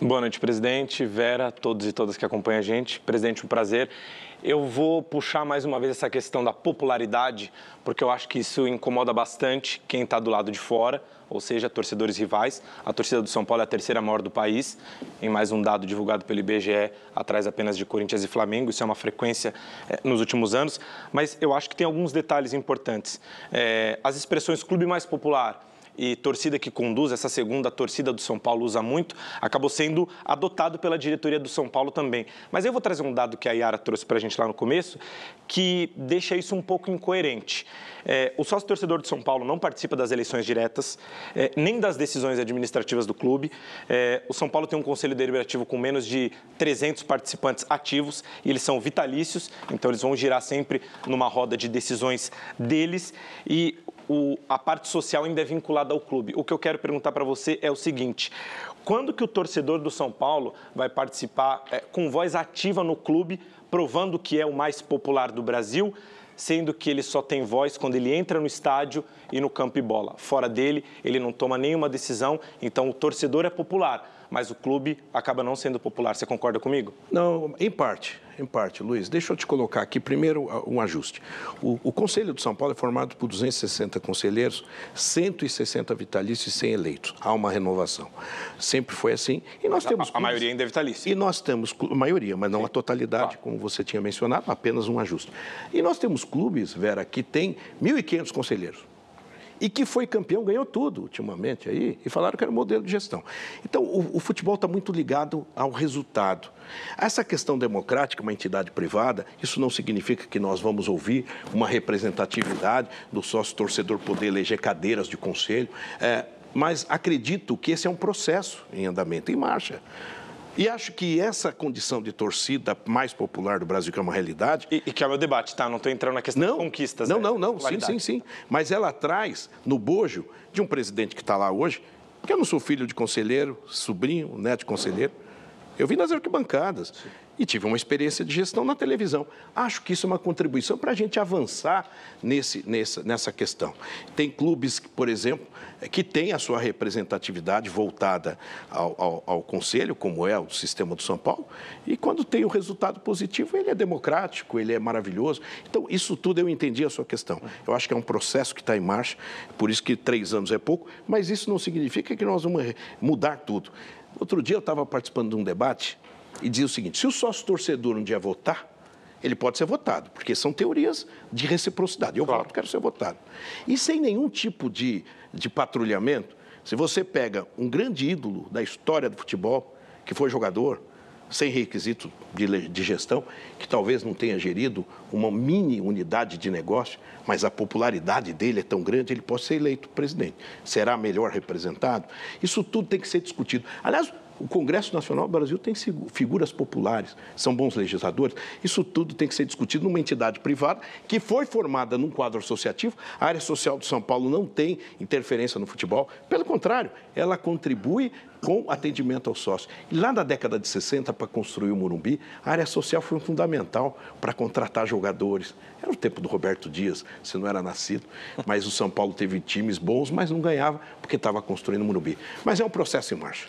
Boa noite, presidente, Vera, todos e todas que acompanham a gente. Presidente, um prazer. Eu vou puxar mais uma vez essa questão da popularidade, porque eu acho que isso incomoda bastante quem está do lado de fora, ou seja, torcedores rivais. A torcida do São Paulo é a terceira maior do país, em mais um dado divulgado pelo IBGE, atrás apenas de Corinthians e Flamengo. Isso é uma frequência eh, nos últimos anos, mas eu acho que tem alguns detalhes importantes. Eh, as expressões clube mais popular, e torcida que conduz, essa segunda torcida do São Paulo usa muito, acabou sendo adotado pela diretoria do São Paulo também. Mas eu vou trazer um dado que a Yara trouxe para a gente lá no começo, que deixa isso um pouco incoerente. É, o sócio-torcedor de São Paulo não participa das eleições diretas, é, nem das decisões administrativas do clube. É, o São Paulo tem um conselho deliberativo com menos de 300 participantes ativos e eles são vitalícios, então eles vão girar sempre numa roda de decisões deles. E o, a parte social ainda é vinculada ao clube. O que eu quero perguntar para você é o seguinte: quando que o torcedor do São Paulo vai participar é, com voz ativa no clube, provando que é o mais popular do Brasil? sendo que ele só tem voz quando ele entra no estádio e no campo e bola. Fora dele, ele não toma nenhuma decisão, então o torcedor é popular, mas o clube acaba não sendo popular. Você concorda comigo? Não, em parte. Em parte, Luiz. Deixa eu te colocar aqui primeiro ah, um ajuste. O, o Conselho de São Paulo é formado por 260 conselheiros, 160 vitalícios e 100 eleitos. Há uma renovação. Sempre foi assim. E nós temos. A, maioria ainda é vitalícia. E nós temos, a maioria, mas não Sim. a totalidade, claro. Tá. como você tinha mencionado, apenas um ajuste. E nós temos clubes, Vera, que tem 1.500 conselheiros e que foi campeão, ganhou tudo ultimamente aí, e falaram que era modelo de gestão. Então, o, o futebol está muito ligado ao resultado. Essa questão democrática, uma entidade privada, isso não significa que nós vamos ouvir uma representatividade do sócio-torcedor poder eleger cadeiras de conselho, é, mas acredito que esse é um processo em andamento, em marcha. E acho que essa condição de torcida mais popular do Brasil, que é uma realidade. E, e que é o meu debate, tá? Não estou entrando na questão não, de conquistas. Não, é, não, não. Sim, sim, sim. Mas ela traz no bojo de um presidente que está lá hoje, que eu não sou filho de conselheiro, sobrinho, neto de conselheiro. Eu vim nas arquibancadas Sim. e tive uma experiência de gestão na televisão. Acho que isso é uma contribuição para a gente avançar nesse, nessa, nessa questão. Tem clubes, por exemplo, que têm a sua representatividade voltada ao, ao, ao conselho, como é o sistema do São Paulo, e quando tem o um resultado positivo, ele é democrático, ele é maravilhoso. Então, isso tudo eu entendi a sua questão. Eu acho que é um processo que está em marcha, por isso que três anos é pouco, mas isso não significa que nós vamos mudar tudo. Outro dia eu estava participando de um debate e dizia o seguinte: se o sócio torcedor um dia votar, ele pode ser votado, porque são teorias de reciprocidade. Eu claro. voto, quero ser votado. E sem nenhum tipo de, de patrulhamento, se você pega um grande ídolo da história do futebol, que foi jogador, sem requisito de, de gestão, que talvez não tenha gerido uma mini unidade de negócio, mas a popularidade dele é tão grande, ele pode ser eleito presidente. Será melhor representado? Isso tudo tem que ser discutido. Aliás, o Congresso Nacional do Brasil tem figuras populares, são bons legisladores. Isso tudo tem que ser discutido numa entidade privada que foi formada num quadro associativo. A área social de São Paulo não tem interferência no futebol. Pelo contrário, ela contribui com atendimento ao sócio. E lá na década de 60, para construir o Morumbi, a área social foi fundamental para contratar jogadores. Era o tempo do Roberto Dias, se não era nascido, mas o São Paulo teve times bons, mas não ganhava porque estava construindo o Morumbi. Mas é um processo em marcha.